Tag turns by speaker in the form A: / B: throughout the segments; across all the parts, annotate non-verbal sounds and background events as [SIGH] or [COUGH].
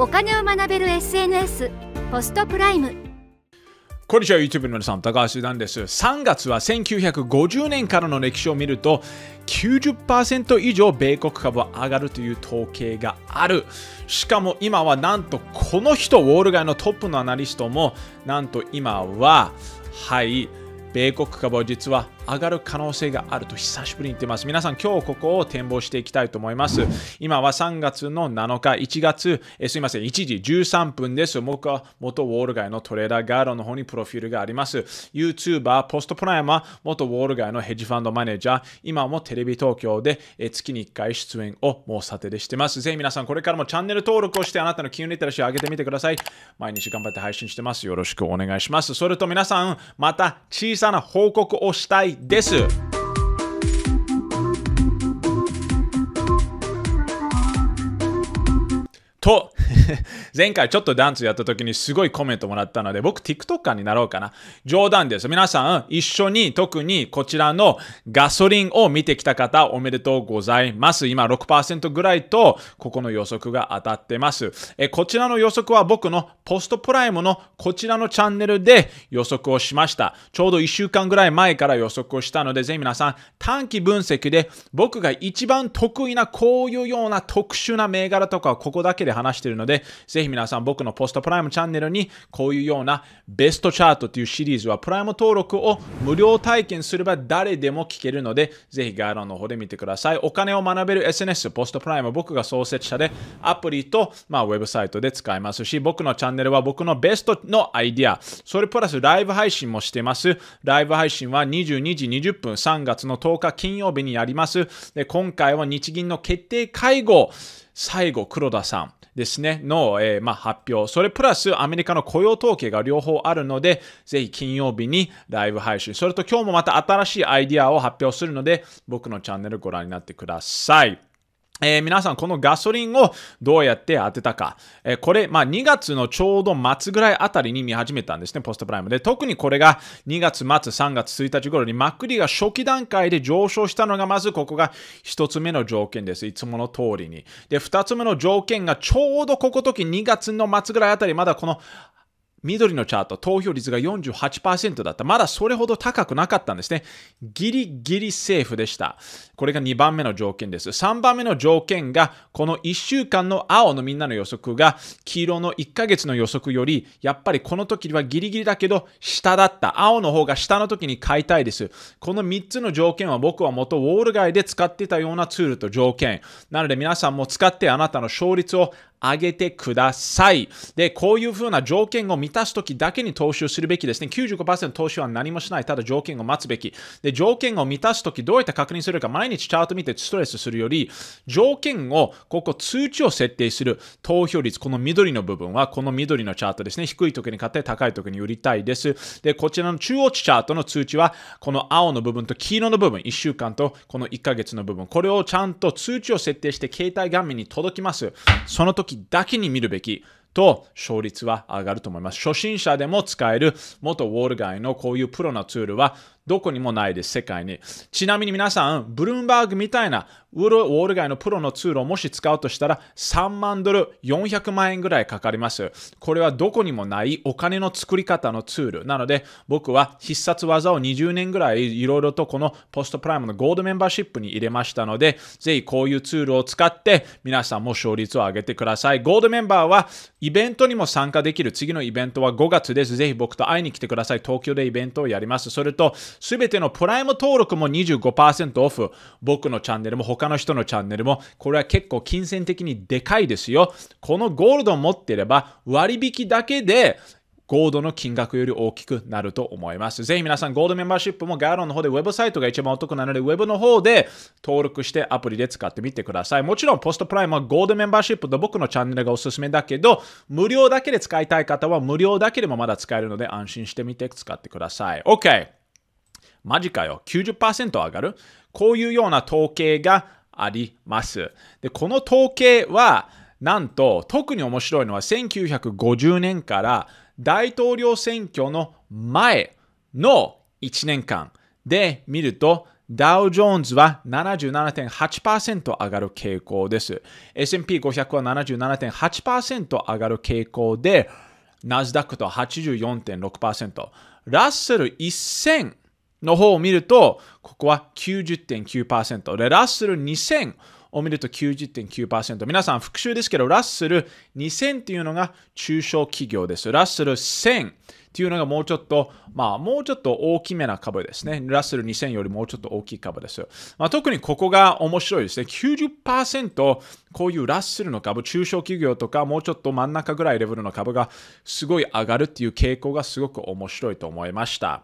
A: お金を学べる SNS ポストプライムこんにちは YouTube の皆さん高橋なんです3月は1950年からの歴史を見ると90%以上米国株は上がるという統計があるしかも今はなんとこの人ウォール街のトップのアナリストもなんと今ははい米国株は実は上がる可能性があると久しぶりに言ってます。皆さん、今日ここを展望していきたいと思います。今は3月の7日、1月、えすいません、1時13分です。僕は元ウォール街のトレーダーガードの方にプロフィールがあります。YouTuber、ポストプライマー、元ウォール街のヘッジファンドマネージャー、今もテレビ東京で月に1回出演を申し立てでしてます。ぜひ皆さん、これからもチャンネル登録をして、あなたの金融リテラシーを上げてみてください。毎日頑張って配信してます。よろしくお願いします。それと皆さん、また小さな報告をしたいですと、[LAUGHS] 前回ちょっとダンスやった時にすごいコメントもらったので、僕 TikToker になろうかな。冗談です。皆さん、一緒に特にこちらのガソリンを見てきた方、おめでとうございます。今6%ぐらいと、ここの予測が当たってます。えこちらの予測は僕のポストプライムのこちらのチャンネルで予測をしました。ちょうど1週間ぐらい前から予測をしたので、ぜひ皆さん、短期分析で僕が一番得意なこういうような特殊な銘柄とかはここだけでで話しているので、ぜひ皆さん僕のポストプライムチャンネルにこういうようなベストチャートというシリーズはプライム登録を無料体験すれば誰でも聞けるので、ぜひ概要欄の方で見てください。お金を学べる SNS、ポストプライム僕が創設者でアプリと、まあ、ウェブサイトで使えますし、僕のチャンネルは僕のベストのアイディア、それプラスライブ配信もしてます。ライブ配信は22時20分3月の10日金曜日にやります。で今回は日銀の決定会合、最後黒田さん。ですね、の、えー、まあ、発表。それプラスアメリカの雇用統計が両方あるので、ぜひ金曜日にライブ配信。それと今日もまた新しいアイディアを発表するので、僕のチャンネルご覧になってください。えー、皆さん、このガソリンをどうやって当てたか。えー、これ、まあ、2月のちょうど末ぐらいあたりに見始めたんですね、ポストプライムで。特にこれが2月末、3月1日頃に、マックリが初期段階で上昇したのが、まずここが1つ目の条件です。いつもの通りに。で、2つ目の条件がちょうどここ時2月の末ぐらいあたり、まだこの緑のチャート、投票率が48%だった。まだそれほど高くなかったんですね。ギリギリセーフでした。これが2番目の条件です。3番目の条件が、この1週間の青のみんなの予測が、黄色の1ヶ月の予測より、やっぱりこの時はギリギリだけど、下だった。青の方が下の時に買いたいです。この3つの条件は僕は元ウォール街で使ってたようなツールと条件。なので皆さんも使ってあなたの勝率を上げてください。で、こういうふうな条件を満たすときだけに投資をするべきですね。95%投資は何もしない。ただ条件を待つべき。で、条件を満たすときどうやって確認するか、毎日チャート見てストレスするより、条件を、ここ通知を設定する投票率、この緑の部分は、この緑のチャートですね。低いときに買って、高いときに売りたいです。で、こちらの中央値チャートの通知は、この青の部分と黄色の部分、1週間とこの1ヶ月の部分、これをちゃんと通知を設定して、携帯画面に届きます。その時時だけに見るべきと勝率は上がると思います。初心者でも使える元ウォール街のこういうプロのツールはどこにもないです、世界に。ちなみに皆さん、ブルームバーグみたいなウォール街のプロのツールをもし使うとしたら3万ドル400万円ぐらいかかります。これはどこにもないお金の作り方のツール。なので僕は必殺技を20年ぐらいいろいろとこのポストプライムのゴールドメンバーシップに入れましたので、ぜひこういうツールを使って皆さんも勝率を上げてください。ゴールドメンバーはイベントにも参加できる。次のイベントは5月です。ぜひ僕と会いに来てください。東京でイベントをやります。それとすべてのプライム登録も25%オフ。僕のチャンネルも他の人のチャンネルも、これは結構金銭的にでかいですよ。このゴールドを持ってれば割引だけで、ゴールドの金額より大きくなると思います。ぜひ皆さん、ゴールドメンバーシップもガーロンの方でウェブサイトが一番お得なので、ウェブの方で登録してアプリで使ってみてください。もちろん、ポストプライムはゴールドメンバーシップと僕のチャンネルがおすすめだけど、無料だけで使いたい方は無料だけでもまだ使えるので安心してみて使ってください。OK! マジかよ、90%上がるこういうような統計があります。で、この統計は、なんと、特に面白いのは1950年から大統領選挙の前の1年間で見ると、ダウ・ジョーンズは77.8%上がる傾向です。S&P500 は77.8%上がる傾向で、ナスダックと84.6%、ラッセル1000の方を見ると、ここは90.9%。で、ラッスル2000を見ると90.9%。皆さん、復習ですけど、ラッスル2000っていうのが中小企業です。ラッスル1000っていうのがもうちょっと、まあ、もうちょっと大きめな株ですね。ラッスル2000よりもうちょっと大きい株です。まあ、特にここが面白いですね。90%こういうラッスルの株、中小企業とか、もうちょっと真ん中ぐらいレベルの株がすごい上がるっていう傾向がすごく面白いと思いました。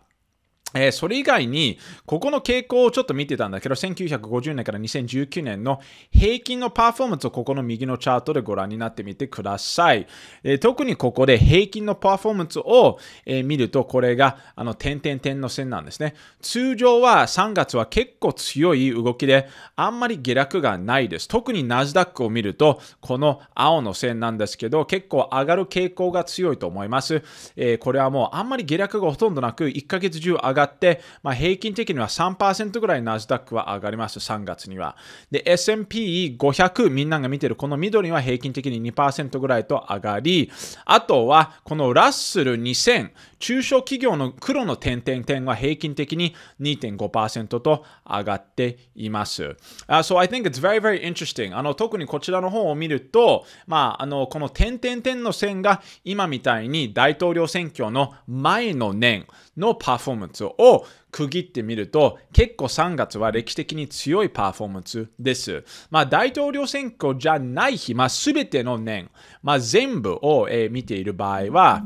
A: えー、それ以外に、ここの傾向をちょっと見てたんだけど、1950年から2019年の平均のパフォーマンスをここの右のチャートでご覧になってみてください。えー、特にここで平均のパフォーマンスを、えー、見ると、これが、あの、点々点の線なんですね。通常は3月は結構強い動きで、あんまり下落がないです。特にナスダックを見ると、この青の線なんですけど、結構上がる傾向が強いと思います。えこれはもうあんまり下落がほとんどなく、1ヶ月中上上がって、まあ、平均的には3%ぐらいナスダックは上がります、3月には。で、S&P500、みんなが見てるこの緑は平均的に2%ぐらいと上がり、あとはこのラッスル2000、中小企業の黒の点々点は平均的に2.5%と上がっています。Uh, so I think it's very, very interesting. あの特にこちらの方を見ると、まあ、あのこの点々点の線が今みたいに大統領選挙の前の年のパフォーマンスを区切ってみると、結構3月は歴史的に強いパフォーマンスです。まあ、大統領選挙じゃない日、まあ、全ての年、まあ、全部を、えー、見ている場合は、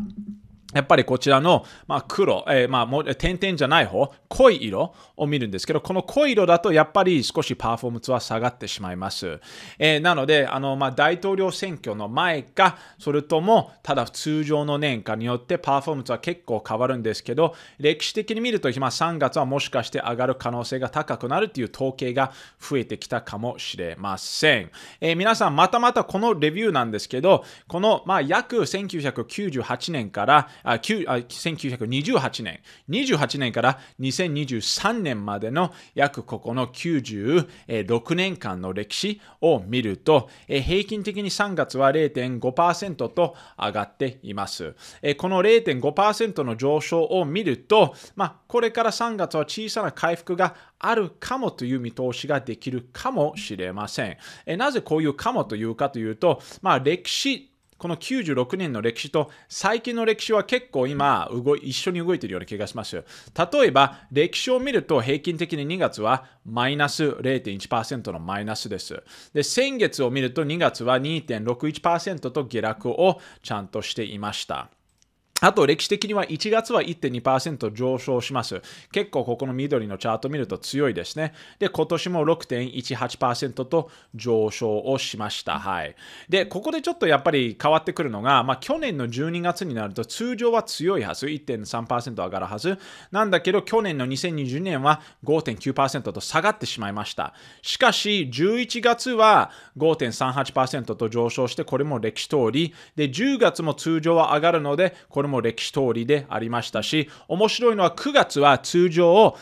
A: やっぱりこちらの、まあ、黒、えー、まあ点々じゃない方、濃い色を見るんですけど、この濃い色だとやっぱり少しパフォーマンスは下がってしまいます。えー、なので、あのまあ、大統領選挙の前か、それともただ通常の年間によってパフォーマンスは結構変わるんですけど、歴史的に見ると、まあ、3月はもしかして上がる可能性が高くなるという統計が増えてきたかもしれません。えー、皆さん、またまたこのレビューなんですけど、この、まあ、約1998年から、あ1928年、28年から2023年までの約ここの96年間の歴史を見ると、平均的に3月は0.5%と上がっています。この0.5%の上昇を見ると、まあ、これから3月は小さな回復があるかもという見通しができるかもしれません。なぜこういうかもというかというと、まあ、歴史この96年の歴史と最近の歴史は結構今動い、一緒に動いているような気がします。例えば、歴史を見ると平均的に2月はマイナス0.1%のマイナスです。で、先月を見ると2月は2.61%と下落をちゃんとしていました。あと歴史的には1月は1.2%上昇します。結構ここの緑のチャート見ると強いですね。で、今年も6.18%と上昇をしました。はい。で、ここでちょっとやっぱり変わってくるのが、まあ去年の12月になると通常は強いはず、1.3%上がるはず。なんだけど去年の2020年は5.9%と下がってしまいました。しかし、11月は5.38%と上昇して、これも歴史通り。で、10月も通常は上がるので、これも歴史通りでありましたし、面白いのは9月は通常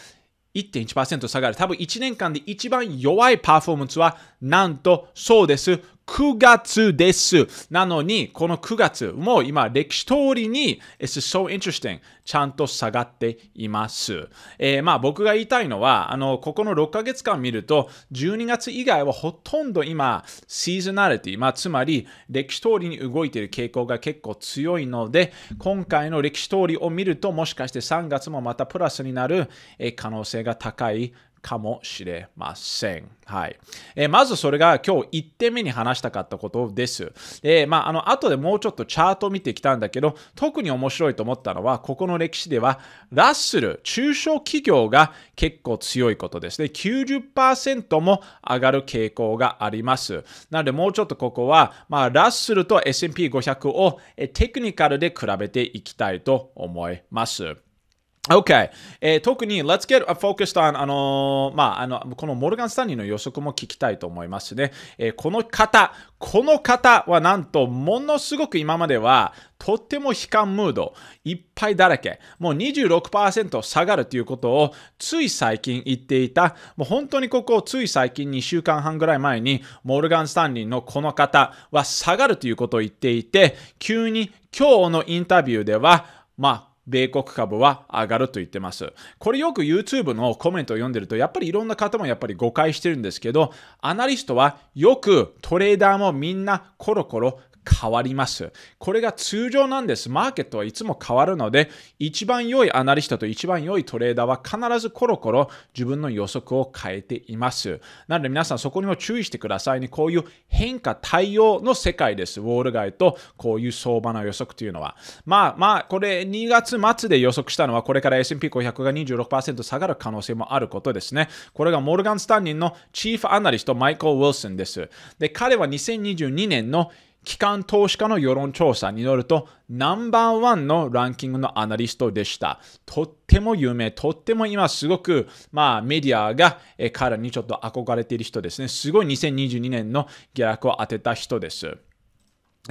A: 1.1%下がる。多分1年間で一番弱いパフォーマンスはなんと、そうです。9月です。なのに、この9月、もう今、歴史通りに、It's so interesting. ちゃんと下がっています。えー、まあ僕が言いたいのは、あの、ここの6ヶ月間見ると、12月以外はほとんど今、シーズナリティ、まあつまり、歴史通りに動いている傾向が結構強いので、今回の歴史通りを見ると、もしかして3月もまたプラスになる、可能性が高いかもしれません。はい。えー、まずそれが今日1点目に話したかったことです。えー、まあ、あの、後でもうちょっとチャート見てきたんだけど、特に面白いと思ったのは、ここの歴史では、ラッスル、中小企業が結構強いことですね。90%も上がる傾向があります。なので、もうちょっとここは、まあ、ラッスルと S&P500 をテクニカルで比べていきたいと思います。Okay. えー、特に、Let's get focused on あのー、まあ、あの、このモルガン・スタンリーの予測も聞きたいと思いますね。えー、この方、この方はなんと、ものすごく今までは、とっても悲観ムード、いっぱいだらけ、もう26%下がるということを、つい最近言っていた、もう本当にここ、つい最近2週間半ぐらい前に、モルガン・スタンリーのこの方は下がるということを言っていて、急に今日のインタビューでは、まあ、米国株は上がると言ってます。これよく YouTube のコメントを読んでると、やっぱりいろんな方もやっぱり誤解してるんですけど、アナリストはよくトレーダーもみんなコロコロ変わります。これが通常なんです。マーケットはいつも変わるので、一番良いアナリストと一番良いトレーダーは必ずコロコロ自分の予測を変えています。なので皆さんそこにも注意してくださいね。こういう変化対応の世界です。ウォール街とこういう相場の予測というのは。まあまあ、これ2月末で予測したのは、これから S&P500 が26%下がる可能性もあることですね。これがモルガン・スタンリンのチーフアナリスト、マイコー・ウィルソンです。で、彼は2022年の機関投資家の世論調査によると、ナンバーワンのランキングのアナリストでした。とっても有名、とっても今すごく、まあ、メディアが彼にちょっと憧れている人ですね。すごい2022年の下落を当てた人です。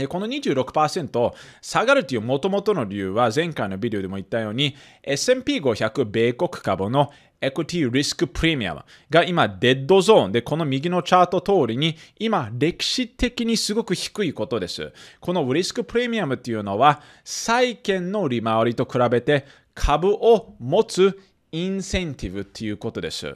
A: この26%下がるというもともとの理由は前回のビデオでも言ったように S&P500 米国株のエクティリスクプレミアムが今デッドゾーンでこの右のチャート通りに今歴史的にすごく低いことです。このリスクプレミアムっていうのは債券の利回りと比べて株を持つインセンティブということです。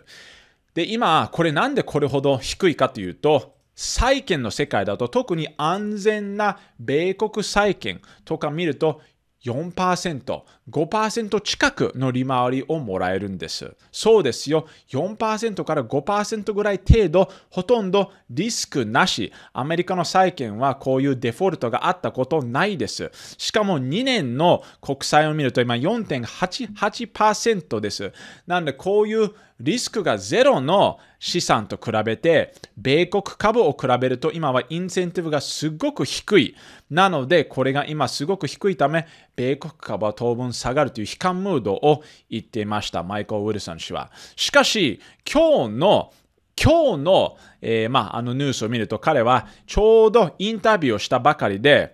A: で今これなんでこれほど低いかというと債券の世界だと特に安全な米国債券とか見ると4%、5%近くの利回りをもらえるんです。そうですよ。4%から5%ぐらい程度、ほとんどリスクなし。アメリカの債券はこういうデフォルトがあったことないです。しかも2年の国債を見ると今4.88%です。なんでこういうリスクがゼロの資産と比べて、米国株を比べると今はインセンティブがすごく低い。なので、これが今すごく低いため、米国株は当分下がるという悲観ムードを言っていました、マイクル・ウィルソン氏は。しかし、今日の今日の、えー、まあ、あのニュースを見ると彼はちょうどインタビューをしたばかりで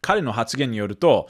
A: 彼の発言によると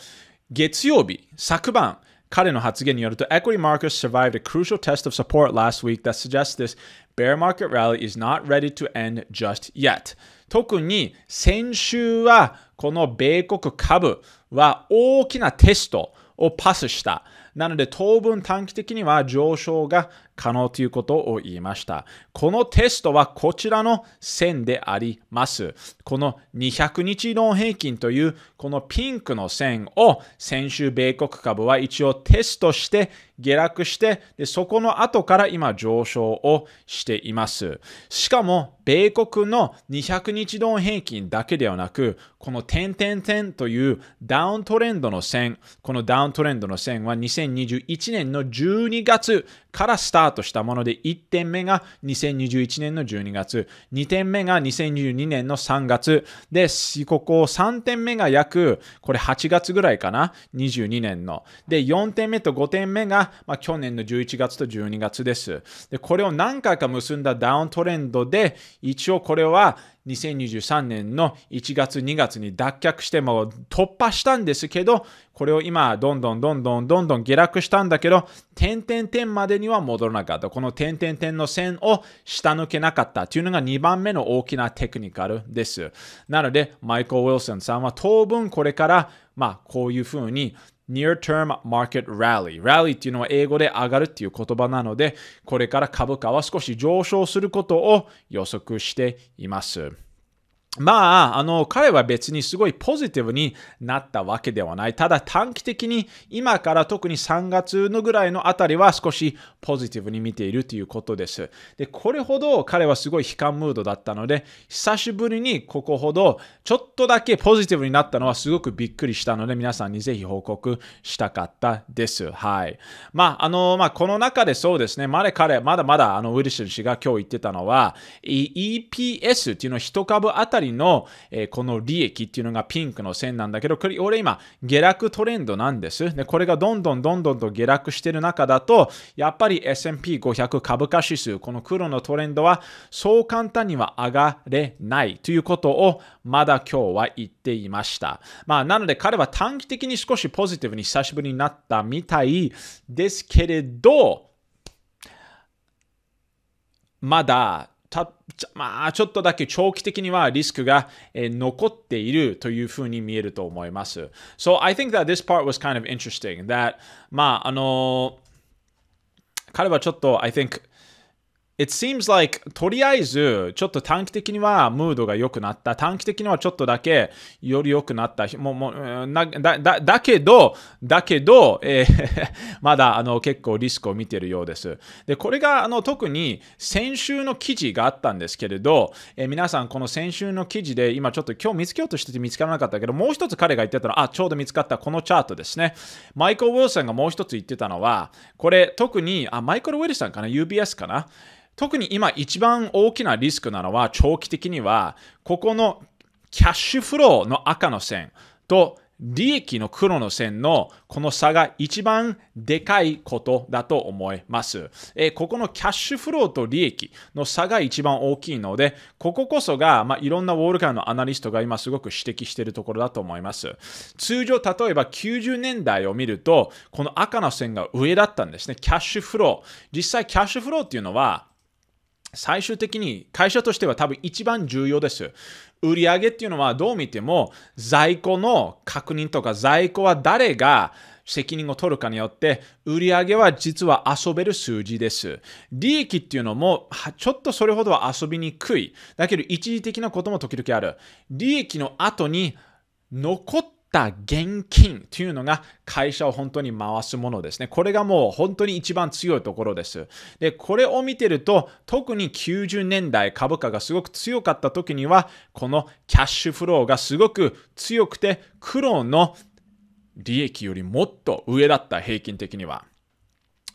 A: 月曜日昨晩彼の発言によると、Equity markets survived a crucial test of support last week that suggests this bear market rally is not ready to end just yet. 特に先週はこの米国株は大きなテストをパスした。なので当分短期的には上昇が可能ということを言いました。このテストはこちらの線であります。この200日ン平均というこのピンクの線を先週米国株は一応テストして下落してでそこの後から今上昇をしています。しかも米国の200日ン平均だけではなくこの点点点というダウントレンドの線このダウントレンドの線は2021年の12月からスタートタートしたもので、1点目が2021年の12月、2点目が2022年の3月、で、ここ3点目が約、これ8月ぐらいかな、22年の。で、4点目と5点目が、まあ、去年の11月と12月です。で、これを何回か結んだダウントレンドで、一応これは2023年の1月、2月に脱却しても突破したんですけど、これを今、どんどんどんどんどんどん下落したんだけど、点々点までには戻らなかった。この点々点の線を下抜けなかったというのが2番目の大きなテクニカルです。なので、マイクル・ウィルソンさんは当分これから、まあ、こういうふうに near-term market rally。rally っていうのは英語で上がるっていう言葉なので、これから株価は少し上昇することを予測しています。まあ、あの、彼は別にすごいポジティブになったわけではない。ただ短期的に今から特に3月のぐらいのあたりは少しポジティブに見ているということです。で、これほど彼はすごい悲観ムードだったので、久しぶりにここほどちょっとだけポジティブになったのはすごくびっくりしたので、皆さんにぜひ報告したかったです。はい。まあ、あの、まあ、この中でそうですね、まだ彼、まだまだあのウィルシ氏が今日言ってたのは、EPS っていうのは1株あたりりの、えー、この利益っていうのがピンクの線なんだけど、これ俺今、下落トレンドなんです。で、これがどんどんどんどんと下落してる中だと、やっぱり S&P500 株価指数、この黒のトレンドは、そう簡単には上がれないということを、まだ今日は言っていました。まあ、なので彼は短期的に少しポジティブに久しぶりになったみたいですけれど、まだたまあ、ちょっとだけ長期的にはリスクが、えー、残っているというふうに見えると思います。So I think that this part was kind of interesting that まああの彼はちょっと I think It seems like とりあえずちょっと短期的にはムードが良くなった短期的にはちょっとだけより良くなったもうもうだだだけどだけど、えー [LAUGHS] まだあの結構リスクを見てるようですでこれがあの特に先週の記事があったんですけれど、えー、皆さんこの先週の記事で今ちょっと今日見つけようとしてて見つからなかったけどもう一つ彼が言ってたのはあちょうど見つかったこのチャートですねマイクル・ウィルソンがもう一つ言ってたのはこれ特にあマイクル・ウィルソンかな UBS かな特に今一番大きなリスクなのは長期的にはここのキャッシュフローの赤の線と利益の黒の線のこの差が一番でかいことだと思います。えここのキャッシュフローと利益の差が一番大きいので、こここそが、まあ、いろんなウォールーのアナリストが今すごく指摘しているところだと思います。通常、例えば90年代を見ると、この赤の線が上だったんですね。キャッシュフロー。実際、キャッシュフローっていうのは、最終的に会社としては多分一番重要です。売上っていうのはどう見ても在庫の確認とか在庫は誰が責任を取るかによって売上は実は遊べる数字です。利益っていうのもちょっとそれほどは遊びにくい。だけど一時的なことも時々ある。利益の後に残っった現金というのが会社を本当に回すものですね。これがもう本当に一番強いところです。で、これを見てると、特に90年代株価がすごく強かった時には、このキャッシュフローがすごく強くて、黒の利益よりもっと上だった、平均的には。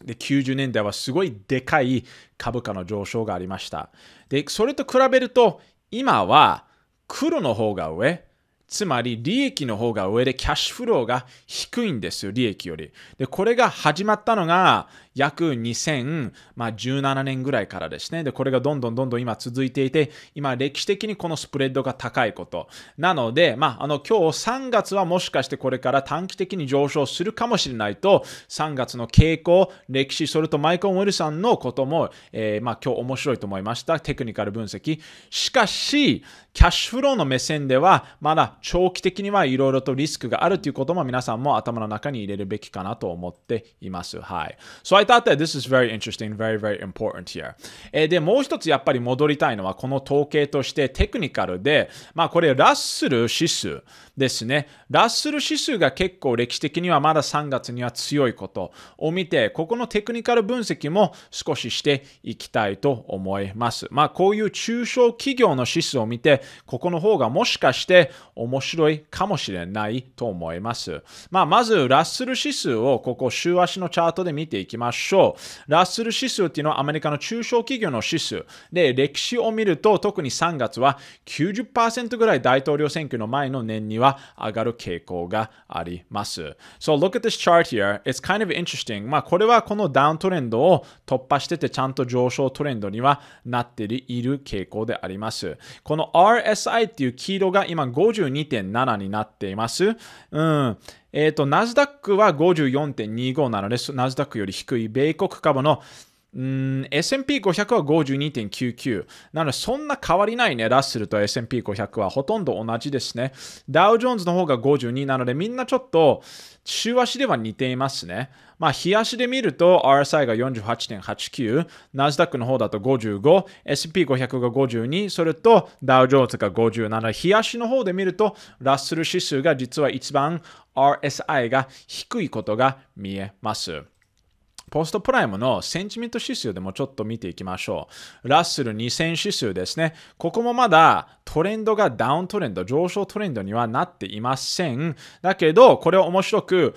A: で90年代はすごいでかい株価の上昇がありました。で、それと比べると、今は黒の方が上、つまり利益の方が上でキャッシュフローが低いんですよ、利益より。で、これが始まったのが、約2017年ぐらいからですね。で、これがどんどんどんどん今続いていて、今歴史的にこのスプレッドが高いこと。なので、まあ、あの、今日3月はもしかしてこれから短期的に上昇するかもしれないと、3月の傾向、歴史、それとマイコン・ウィルさんのことも、えー、まあ、今日面白いと思いました。テクニカル分析。しかし、キャッシュフローの目線では、まだ長期的にはいろいろとリスクがあるということも皆さんも頭の中に入れるべきかなと思っています。はい。So I thought that this is very interesting, very, very important here. えー、で、もう一つやっぱり戻りたいのは、この統計としてテクニカルで、まあこれラッスル指数。ですね。ラッスル指数が結構歴史的にはまだ3月には強いことを見て、ここのテクニカル分析も少ししていきたいと思います。まあこういう中小企業の指数を見て、ここの方がもしかして面白いかもしれないと思います。まあまずラッスル指数をここ週足のチャートで見ていきましょう。ラッスル指数っていうのはアメリカの中小企業の指数で歴史を見ると特に3月は90%ぐらい大統領選挙の前の年にはは上がる傾向があります。So look at this chart here. It's kind of interesting. まあこれはこのダウントレンドを突破しててちゃんと上昇トレンドにはなっている傾向であります。この RSI っていう黄色が今52.7になっています。うん。えっ、ー、と、ナスダックは54.25なので、ナスダックより低い米国株の S&P500 は52.99。なので、そんな変わりないね。ラッセルと S&P500 はほとんど同じですね。ダウジョーンズの方が52なので、みんなちょっと、週足では似ていますね。まあ、日足で見ると RSI が48.89、ナスダックの方だと55、SP500 が52、それとダウジョーンズが57。日足の方で見ると、ラッスル指数が実は一番 RSI が低いことが見えます。ポストプライムのセンチメント指数でもちょっと見ていきましょう。ラッスル2000指数ですね。ここもまだトレンドがダウントレンド、上昇トレンドにはなっていません。だけど、これは面白く、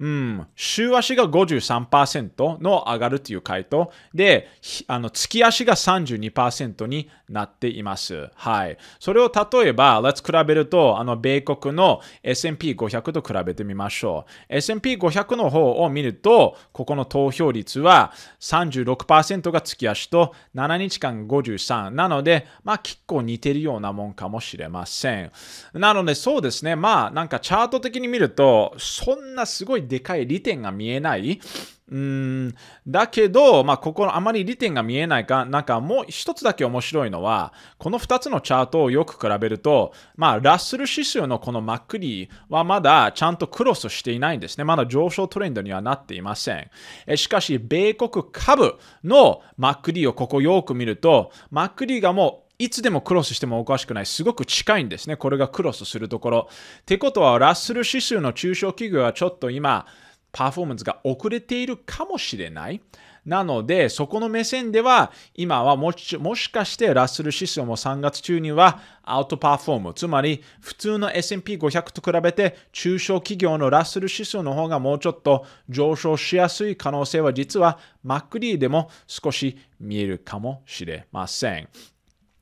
A: うん、週足が53%の上がるという回答で、あの月足が32%になっています。はい。それを例えば、Let's 比べると、あの米国の S&P500 と比べてみましょう。S&P500 の方を見ると、ここの投票率は36%が月足と7日間53。なので、まあ結構似てるようなもんかもしれません。なので、そうですね。まあなんかチャート的に見ると、そんなすごいでかい利点が見えない。うん、だけど、まあ、ここのあまり利点が見えないか、なんかもう一つだけ面白いのは、この2つのチャートをよく比べると、まあ、ラッスル指数のこのックくりはまだちゃんとクロスしていないんですね。まだ上昇トレンドにはなっていません。えしかし、米国株のックくりをここよく見ると、ックくりがもういつでもクロスしてもおかしくない、すごく近いんですね、これがクロスするところ。ってことは、ラッスル指数の中小企業はちょっと今、パフォーマンスが遅れているかもしれない。なので、そこの目線では、今はもしかしてラッスル指数も3月中にはアウトパフォーム、つまり普通の S&P500 と比べて中小企業のラッスル指数の方がもうちょっと上昇しやすい可能性は実はマックリーでも少し見えるかもしれません。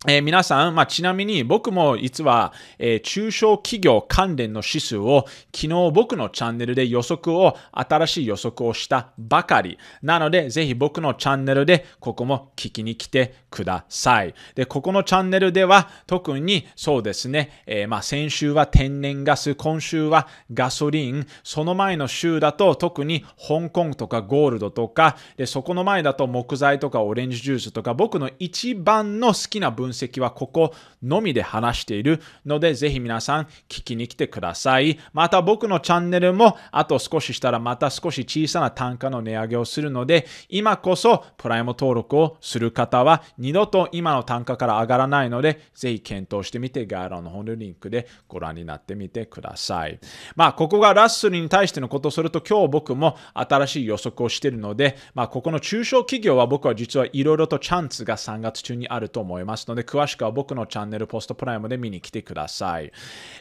A: えー、皆さん、まあ、ちなみに僕も実は、えー、中小企業関連の指数を昨日僕のチャンネルで予測を、新しい予測をしたばかり。なので、ぜひ僕のチャンネルでここも聞きに来てください。で、ここのチャンネルでは特にそうですね、えー、まあ、先週は天然ガス、今週はガソリン、その前の週だと特に香港とかゴールドとか、でそこの前だと木材とかオレンジジュースとか僕の一番の好きな分分析はここのみで話しているので、ぜひ皆さん聞きに来てください。また僕のチャンネルもあと少ししたらまた少し小さな単価の値上げをするので、今こそプライム登録をする方は二度と今の単価から上がらないので、ぜひ検討してみて概要欄の方のリンクでご覧になってみてください。まあ、ここがラッスルに対してのことをすると、今日僕も新しい予測をしているので、まあ、ここの中小企業は僕は実はいろいろとチャンスが3月中にあると思いますので、で、詳しくは僕のチャンネルポストプライムで見に来てください。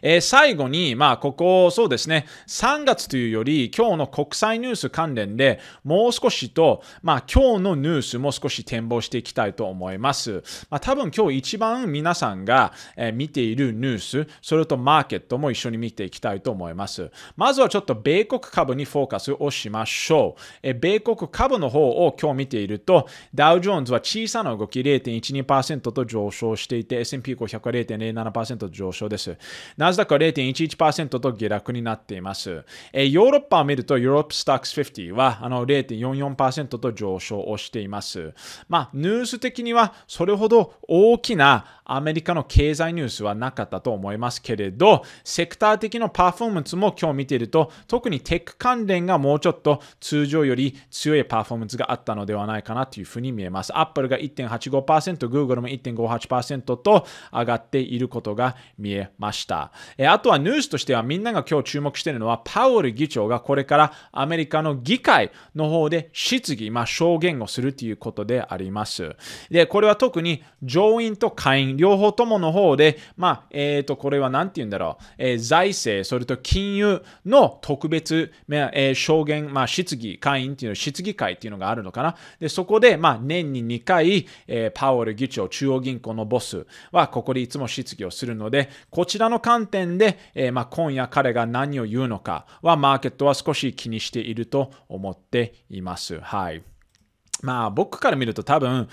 A: えー、最後に、まあ、ここ、そうですね、3月というより、今日の国際ニュース関連で、もう少しと、まあ、今日のニュースも少し展望していきたいと思います。まあ、多分今日一番皆さんが、え見ているニュース、それとマーケットも一緒に見ていきたいと思います。まずはちょっと米国株にフォーカスをしましょう。え米国株の方を今日見ていると、ダウジョーンズは小さな動き0.12%と上上昇していて、S&P500 は0.07%上昇です。ナスダックは0.11%と下落になっています。えー、ヨーロッパを見ると、ヨーロッパスタックス50はあの0.44%と上昇をしています。まあ、ニュース的にはそれほど大きなアメリカの経済ニュースはなかったと思いますけれど、セクター的なパフォーマンスも今日見ていると、特にテック関連がもうちょっと通常より強いパフォーマンスがあったのではないかなというふうに見えます。アップルが1.85%、グーグルも1.58%、8と上がっていることが見えました。えあとはニュースとしてはみんなが今日注目しているのはパウエル議長がこれからアメリカの議会の方で質疑、まあ、証言をするということであります。で、これは特に上院と下院、両方ともの方で、まあ、えっ、ー、と、これは何て言うんだろう、えー、財政、それと金融の特別、えー、証言、まあ、質疑、会員っていうの、質疑会っていうのがあるのかな。で、そこで、まあ、年に2回、えー、パウエル議長、中央銀行このボスはここでいつも質疑をするので、こちらの観点で、えー、まあ、今夜彼が何を言うのかはマーケットは少し気にしていると思っています。はい。まあ僕から見ると多分、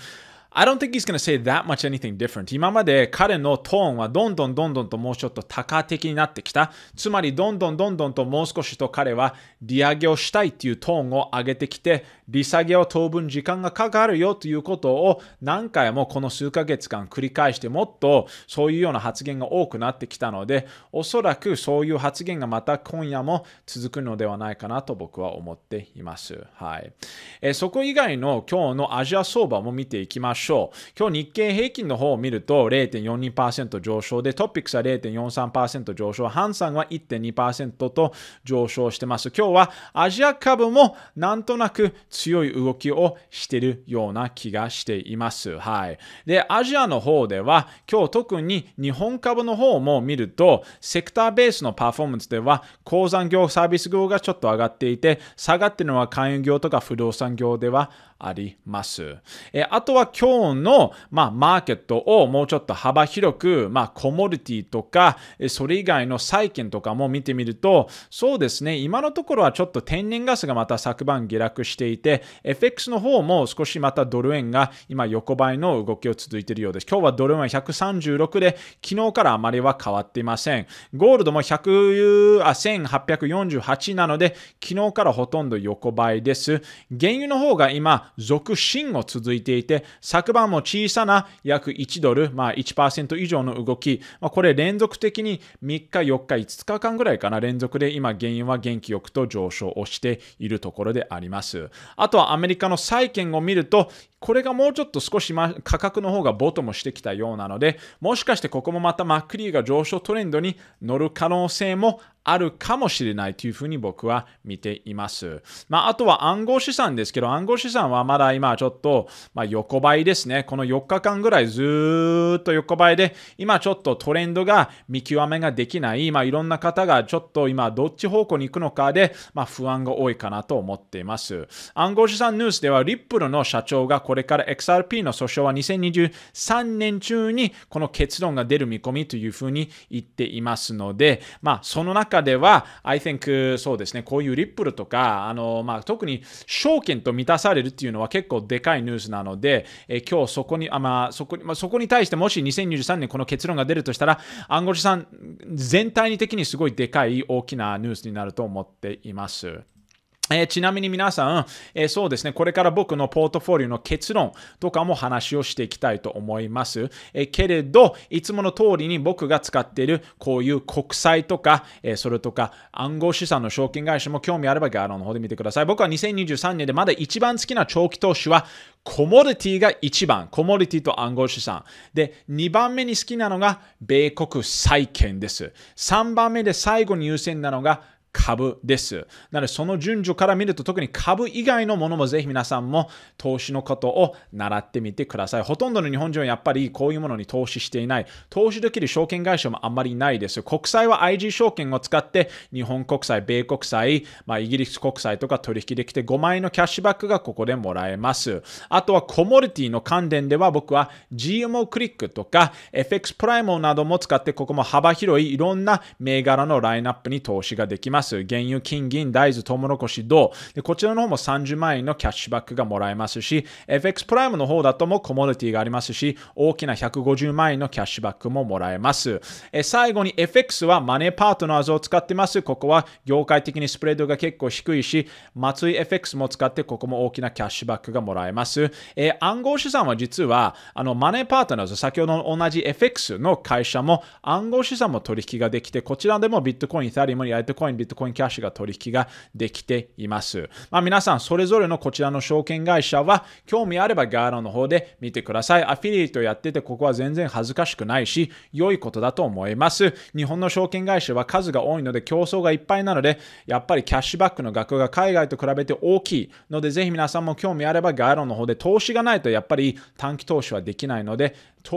A: I don't think he's gonna say that much anything different. 今まで彼のトーンはどんどんどんどんともうちょっと多価的になってきた。つまりどんどんどんどんともう少しと彼は利上げをしたいっていうトーンを上げてきて、利下げを当分時間がかかるよということを何回もこの数ヶ月間繰り返してもっとそういうような発言が多くなってきたので、おそらくそういう発言がまた今夜も続くのではないかなと僕は思っています。はい。えそこ以外の今日のアジア相場も見ていきましょう。昇。今日日経平均の方を見ると0.42%上昇で、トピックスは0.43%上昇、ハンサンは1.2%と上昇してます。今日はアジア株もなんとなく強い動きをしているような気がしています。はい。で、アジアの方では今日特に日本株の方も見ると、セクターベースのパフォーマンスでは鉱山業、サービス業がちょっと上がっていて、下がっているのは関運業とか不動産業ではあります。えあとは今日方の、まあ、マーケットをもうちょっと幅広く、まあ、コモディティとか、それ以外の債券とかも見てみると、そうですね、今のところはちょっと天然ガスがまた昨晩下落していて、FX の方も少しまたドル円が今横ばいの動きを続いているようです。今日はドル円は136で、昨日からあまりは変わっていません。ゴールドも100あ1848なので、昨日からほとんど横ばいです。原油の方が今、続進を続いていて、昨晩も小さな約1ドル、まあ1%以上の動き、まあ、これ連続的に3日、4日、5日間ぐらいかな、連続で今、原油は元気よくと上昇をしているところであります。あとはアメリカの債券を見ると、これがもうちょっと少し、ま、価格の方がボトムしてきたようなので、もしかしてここもまたマックリーが上昇トレンドに乗る可能性もあるかもしれないというふうに僕は見ています。まあ、あとは暗号資産ですけど、暗号資産はまだ今ちょっと、まあ、横ばいですね。この4日間ぐらいずっと横ばいで、今ちょっとトレンドが見極めができない、まあ、いろんな方がちょっと今どっち方向に行くのかで、まあ、不安が多いかなと思っています。暗号資産ニュースでは、リップルの社長がこれから XRP の訴訟は2023年中にこの結論が出る見込みというふうに言っていますので、まあ、その中中では、I think そうですね、こういうリップルとか、あのまあ、特に証券と満たされるっていうのは結構でかいニュースなので、え今日そこに、あまあ、そこに、まあ、そこに対してもし2023年この結論が出るとしたら、暗号資産全体的にすごいでかい大きなニュースになると思っています。えー、ちなみに皆さん、えー、そうですね、これから僕のポートフォリオの結論とかも話をしていきたいと思います。えー、けれど、いつもの通りに僕が使っているこういう国債とか、えそれとか暗号資産の証券会社も興味あればギャロンの方で見てください。僕は2023年でまだ一番好きな長期投資はコモディティが1番、コモディティと暗号資産。で、2番目に好きなのが米国債券です。3番目で最後に優先なのが株です。なので、その順序から見ると、特に株以外のものもぜひ皆さんも投資のことを習ってみてください。ほとんどの日本人はやっぱりこういうものに投資していない。投資できる証券会社もあんまりないです。国債は IG 証券を使って、日本国債、米国債、まあ、イギリス国債とか取引できて、5万円のキャッシュバックがここでもらえます。あとはコモディティの関連では、僕は GMO クリックとか FX プライムなども使って、ここも幅広いいろんな銘柄のラインナップに投資ができます。ます原油金銀大豆トウモロコシ銅でこちらの方も30万円のキャッシュバックがもらえますし FX プライムの方だともコモディティがありますし大きな150万円のキャッシュバックももらえますえ最後に FX はマネーパートナーズを使ってますここは業界的にスプレッドが結構低いし松井 FX も使ってここも大きなキャッシュバックがもらえますえ暗号資産は実はあのマネーパートナーズ先ほどの同じ FX の会社も暗号資産も取引ができてこちらでもビットコインイタリアもやイトコインビットトコインキャッシュが取引ができています。まあ、皆さん、それぞれのこちらの証券会社は、興味あればガーラの方で見てください。アフィリエイトやってて、ここは全然恥ずかしくないし、良いことだと思います。日本の証券会社は数が多いので、競争がいっぱいなので、やっぱりキャッシュバックの額が海外と比べて大きいので、ぜひ皆さんも興味あればガーラの方で投資がないとやっぱり短期投資はできないので、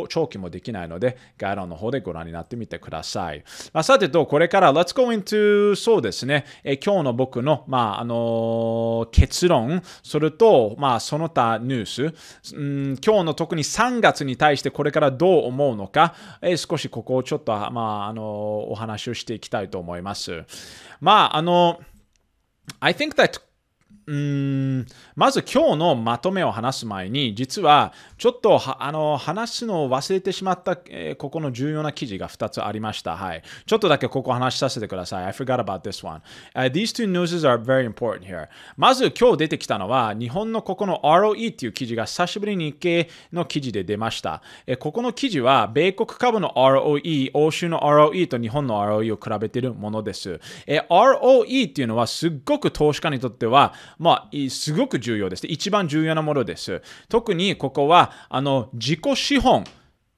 A: 長期もできないので、ガーの方でご覧になってみてください。まあ、さてと、これから Let's go into そうですですね、えー、今日の僕の、まあ、あのー、結論、それと、まあ、その他ニュース、うん、今日の特に3月に対してこれからどう思うのか、えー、少しここをちょっと、まあ、あのー、お話をしていきたいと思います。まあ、あのー I think that うんまず今日のまとめを話す前に実はちょっとあの話すのを忘れてしまった、えー、ここの重要な記事が2つありました、はい、ちょっとだけここ話しさせてください I forgot about this one、uh,、These two newses are very important here まず今日出てきたのは日本のここの ROE っていう記事が久しぶりに日経の記事で出ました、えー、ここの記事は米国株の ROE 欧州の ROE と日本の ROE を比べているものです、えー、ROE っていうのはすっごく投資家にとってはまあ、すごく重要です。一番重要なものです。特にここは、あの、自己資本。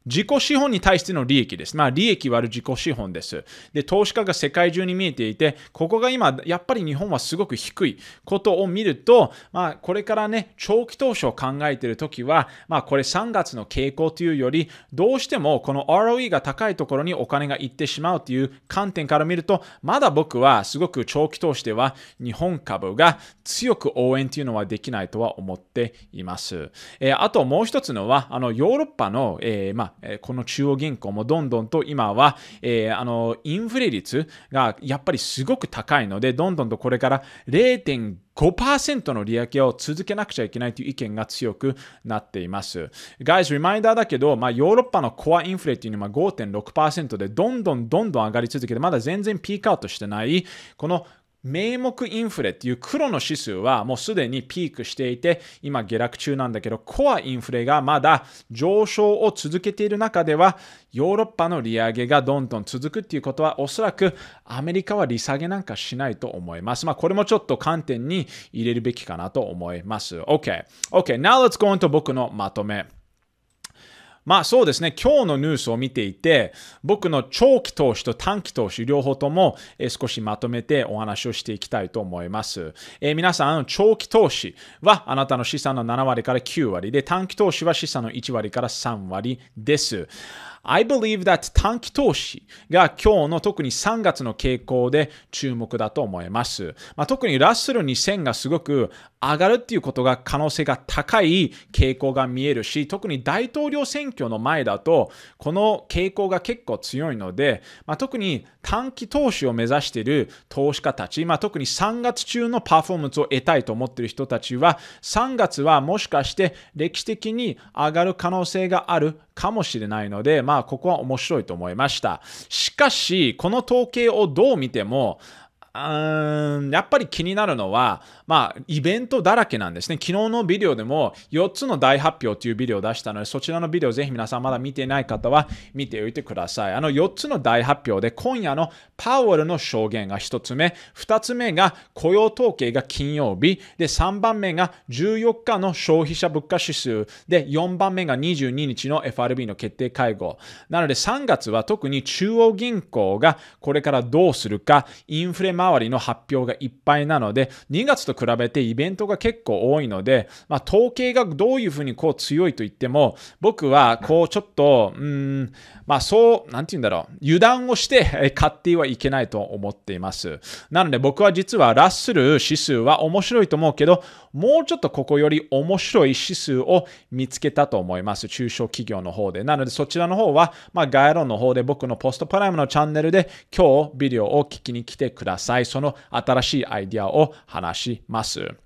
A: 自己資本に対しての利益です。まあ、利益割る自己資本です。で、投資家が世界中に見えていて、ここが今、やっぱり日本はすごく低いことを見ると、まあ、これからね、長期投資を考えているときは、まあ、これ3月の傾向というより、どうしてもこの ROE が高いところにお金が行ってしまうという観点から見ると、まだ僕はすごく長期投資では日本株が強く応援というのはできないとは思っています。えー、あともう一つのは、あの、ヨーロッパの、えー、まあ、えこの中央銀行もどんどんと今は、えー、あのインフレ率がやっぱりすごく高いので、どんどんとこれから0.5の利上げを続けなくちゃいけないという意見が強くなっています。Guys, リマインダーだけど、まあ、ヨーロッパのコアインフレっていうのは5.6%でどんどんどんどん上がり続けて、まだ全然ピークアウトしてない、この名目インフレっていう黒の指数はもうすでにピークしていて今下落中なんだけどコアインフレがまだ上昇を続けている中ではヨーロッパの利上げがどんどん続くっていうことはおそらくアメリカは利下げなんかしないと思います。まあこれもちょっと観点に入れるべきかなと思います。OK。OK。Now let's go into 僕のまとめ。まあそうですね、今日のニュースを見ていて、僕の長期投資と短期投資両方とも、え少しまとめてお話をしていきたいと思います。えー、皆さん、長期投資はあなたの資産の7割から9割で、短期投資は資産の1割から3割です。I believe that 短期投資が今日の特に3月の傾向で注目だと思います。まあ、特にラッスル2000がすごく上がるっていうことが可能性が高い傾向が見えるし、特に大統領選挙の前だと、この傾向が結構強いので、まあ、特に短期投資を目指している投資家たち、まあ、特に3月中のパフォーマンスを得たいと思っている人たちは、3月はもしかして歴史的に上がる可能性があるかもしれないので、まあここは面白いと思いました。しかし、この統計をどう見ても、うーんやっぱり気になるのは、まあ、イベントだらけなんですね。昨日のビデオでも4つの大発表というビデオを出したので、そちらのビデオぜひ皆さんまだ見ていない方は見ておいてください。あの4つの大発表で今夜のパウエルの証言が1つ目、2つ目が雇用統計が金曜日、で3番目が14日の消費者物価指数、で4番目が22日の FRB の決定会合。なので3月は特に中央銀行がこれからどうするか、インフレ周りの発表がいっぱいなので、2月と比べてイベントが結構多いので、まあ、統計がどういうふうにこう強いと言っても、僕はこうちょっと、うん、まあそう、なんて言うんだろう、油断をして買ってはいけないと思っています。なので僕は実はラッスル指数は面白いと思うけど、もうちょっとここより面白い指数を見つけたと思います。中小企業の方で。なのでそちらの方は、まあ概論の方で僕のポストプライムのチャンネルで今日ビデオを聞きに来てください。その新しいアイディアを話し Masu.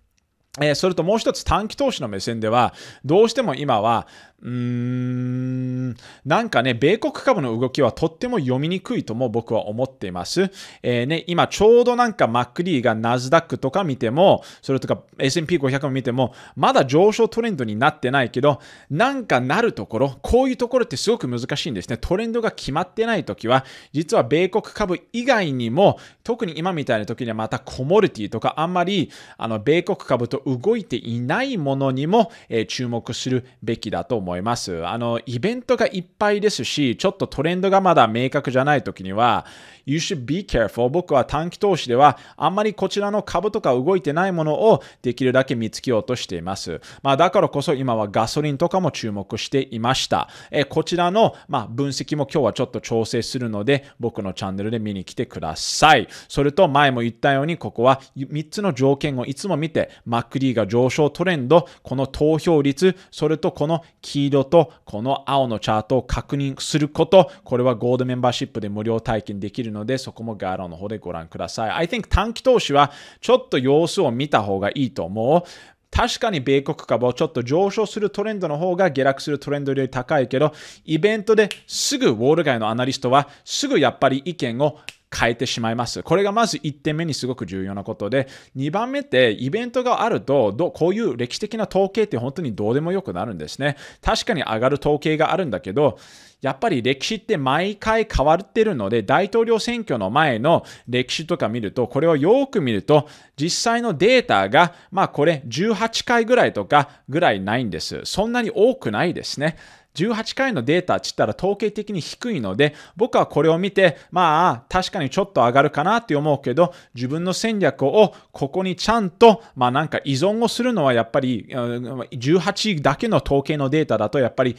A: えそれともう一つ短期投資の目線では、どうしても今は、うーん、なんかね、米国株の動きはとっても読みにくいとも僕は思っています。えー、ね、今ちょうどなんかマックリーがナスダックとか見ても、それとか S&P500 も見ても、まだ上昇トレンドになってないけど、なんかなるところ、こういうところってすごく難しいんですね。トレンドが決まってない時は、実は米国株以外にも、特に今みたいな時にはまたコモルティとか、あんまり、あの、米国株と動いていないものにも、え注目するべきだと思います。あの、イベントがいっぱいですし、ちょっとトレンドがまだ明確じゃない時には、You should be careful. 僕は短期投資では、あんまりこちらの株とか動いてないものをできるだけ見つけようとしています。まあ、だからこそ今はガソリンとかも注目していました。えこちらの、まあ、分析も今日はちょっと調整するので、僕のチャンネルで見に来てください。それと前も言ったように、ここは3つの条件をいつも見て、マックリーが上昇トレンド、この投票率、それとこの黄色とこの青のチャートを確認すること、これはゴールドメンバーシップで無料体験できるので、そこもガーロの方でご覧ください。I think 短期投資はちょっと様子を見た方がいいと思う。確かに米国株をちょっと上昇するトレンドの方が下落するトレンドより高いけど、イベントですぐウォール街のアナリストはすぐやっぱり意見を変えてしまいます。これがまず1点目にすごく重要なことで、2番目ってイベントがあると、どこういう歴史的な統計って本当にどうでもよくなるんですね。確かに上がる統計があるんだけど、やっぱり歴史って毎回変わってるので、大統領選挙の前の歴史とか見ると、これをよく見ると、実際のデータが、まあこれ18回ぐらいとかぐらいないんです。そんなに多くないですね。18回のデータっ言ったら統計的に低いので、僕はこれを見て、まあ、確かにちょっと上がるかなって思うけど、自分の戦略をここにちゃんと、まあなんか依存をするのはやっぱり、18だけの統計のデータだとやっぱり、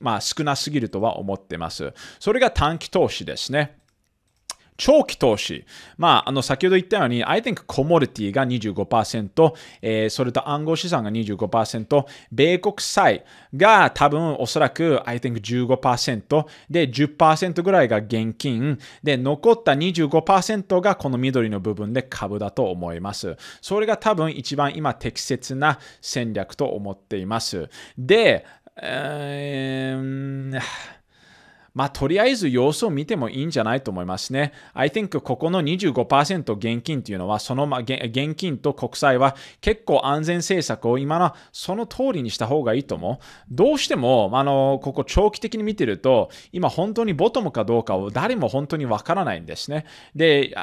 A: まあ少なすぎるとは思ってます。それが短期投資ですね。長期投資。まあ、あの、先ほど言ったように、I think コモルティが25%、えー、それと暗号資産が25%、米国債が多分おそらく I think 15%で10%ぐらいが現金で残った25%がこの緑の部分で株だと思います。それが多分一番今適切な戦略と思っています。で、えーまあ、とりあえず様子を見てもいいんじゃないと思いますね。I think ここの25%現金というのは、その、ま、現金と国債は結構安全政策を今のその通りにした方がいいと思う。どうしても、あの、ここ長期的に見てると、今本当にボトムかどうかを誰も本当にわからないんですね。で、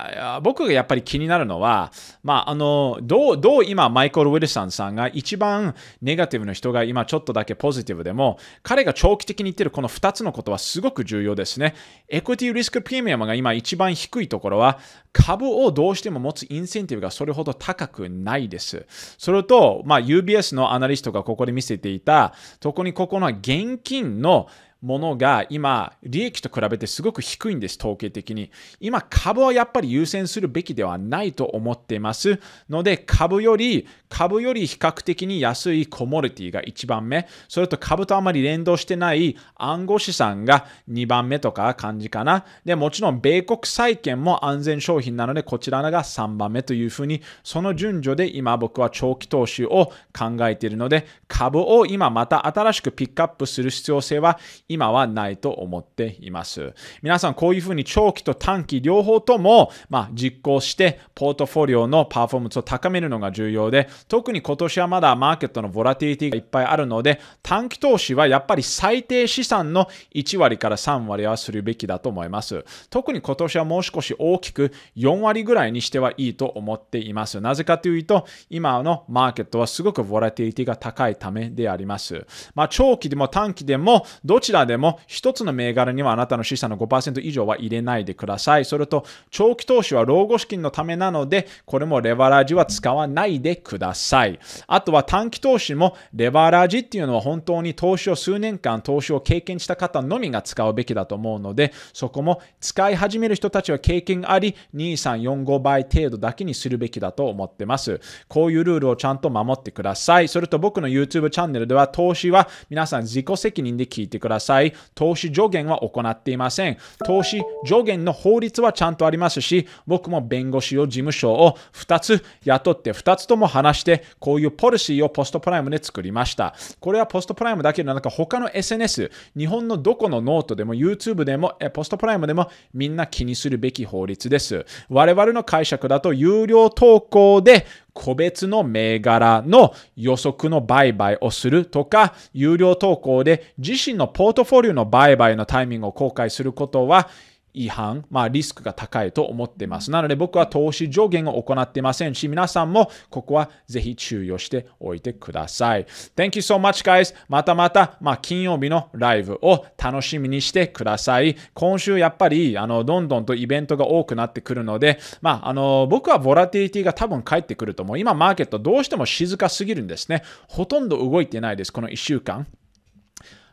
A: 僕がやっぱり気になるのは、まあ、あの、どう、どう今マイコール・ウィルソンさんが一番ネガティブの人が今ちょっとだけポジティブでも、彼が長期的に言ってるこの2つのことはすごくく重要ですね。エクティリスクプレミアムが今一番低いところは、株をどうしても持つインセンティブがそれほど高くないです。それと、まあ、UBS のアナリストがここで見せていた、特にここの現金のものが今、利益と比べてすごく低いんです、統計的に。今、株はやっぱり優先するべきではないと思っていますので、株より、株より比較的に安いコモルティが1番目、それと株とあまり連動してない暗号資産が2番目とか感じかな。で、もちろん、米国債券も安全商品なので、こちらが3番目というふうに、その順序で今僕は長期投資を考えているので、株を今また新しくピックアップする必要性は今はないと思っています。皆さん、こういうふうに長期と短期両方とも、まあ、実行して、ポートフォリオのパフォーマンスを高めるのが重要で、特に今年はまだマーケットのボラティリティがいっぱいあるので、短期投資はやっぱり最低資産の1割から3割はするべきだと思います。特に今年はもう少し大きく4割ぐらいにしてはいいと思っています。なぜかというと、今のマーケットはすごくボラティリティが高いためであります。まあ、長期でも短期でも、どちらでも1つの銘柄にはあなたの資産の5%以上は入れないでください。それと長期投資は老後資金のためなので、これもレバラージは使わないでください。あとは短期投資もレバラージっていうのは本当に投資を数年間投資を経験した方のみが使うべきだと思うので、そこも使い始める人たちは経験あり、2345倍程度だけにするべきだと思ってます。こういうルールをちゃんと守ってください。それと僕の YouTube チャンネルでは投資は皆さん自己責任で聞いてください。い。投資助言は行っていません。投資助言の法律はちゃんとありますし、僕も弁護士を事務所を2つ雇って2つとも話して、こういうポリシーをポストプライムで作りました。これはポストプライムだけでなく、他の SNS、日本のどこのノートでも YouTube でもポストプライムでもみんな気にするべき法律です。我々の解釈だと有料投稿で個別の銘柄の予測の売買をするとか、有料投稿で自身のポートフォリオの売買のタイミングを公開することは、違反、まあ、リスクが高いと思っています。なので僕は投資上限を行っていませんし、皆さんもここはぜひ注意をしておいてください。Thank you so much, guys. またまた、まあ、金曜日のライブを楽しみにしてください。今週やっぱりあのどんどんとイベントが多くなってくるので、まあ、あの僕はボラティリティが多分返ってくると思う。今マーケットどうしても静かすぎるんですね。ほとんど動いてないです、この1週間。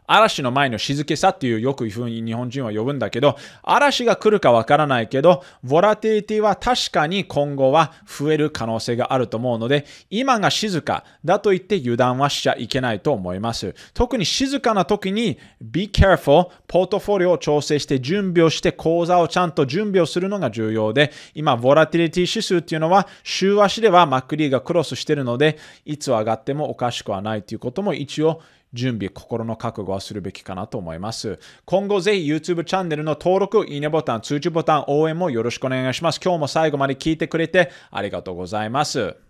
A: 嵐の前の静けさっていうよく風に日本人は呼ぶんだけど、嵐が来るかわからないけど、ボラティリティは確かに今後は増える可能性があると思うので、今が静かだと言って油断はしちゃいけないと思います。特に静かな時に be careful、ポートフォリオを調整して準備をして口座をちゃんと準備をするのが重要で、今、ボラティリティ指数っていうのは週足ではマックリーがクロスしてるので、いつ上がってもおかしくはないということも一応準備、心の覚悟はするべきかなと思います。今後ぜひ YouTube チャンネルの登録、いいねボタン、通知ボタン、応援もよろしくお願いします。今日も最後まで聞いてくれてありがとうございます。